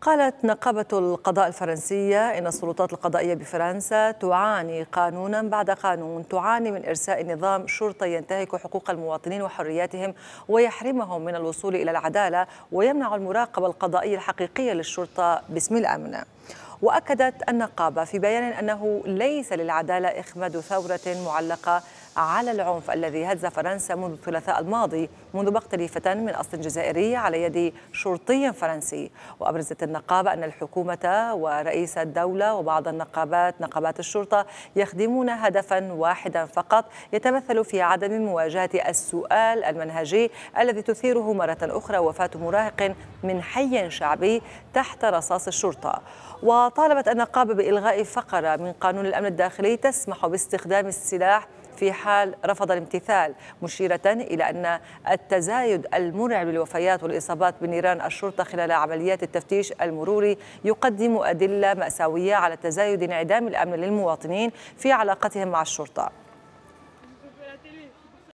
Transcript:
قالت نقابة القضاء الفرنسية إن السلطات القضائية بفرنسا تعاني قانونا بعد قانون تعاني من إرساء نظام شرطة ينتهك حقوق المواطنين وحرياتهم ويحرمهم من الوصول إلى العدالة ويمنع المراقبة القضائية الحقيقية للشرطة باسم الأمن وأكدت النقابة في بيان أنه ليس للعدالة إخماد ثورة معلقة على العنف الذي هز فرنسا منذ الثلاثاء الماضي منذ مقتل فتاة من أصل جزائري على يد شرطي فرنسي وأبرزت النقابة أن الحكومة ورئيس الدولة وبعض النقابات نقابات الشرطة يخدمون هدفا واحدا فقط يتمثل في عدم مواجهة السؤال المنهجي الذي تثيره مرة أخرى وفاة مراهق من حي شعبي تحت رصاص الشرطة وطالبت النقابة بإلغاء فقرة من قانون الأمن الداخلي تسمح باستخدام السلاح في حال رفض الامتثال مشيرة إلى أن التزايد المرعب للوفيات والإصابات بنيران الشرطة خلال عمليات التفتيش المروري يقدم أدلة مأساوية على تزايد انعدام الأمن للمواطنين في علاقتهم مع الشرطة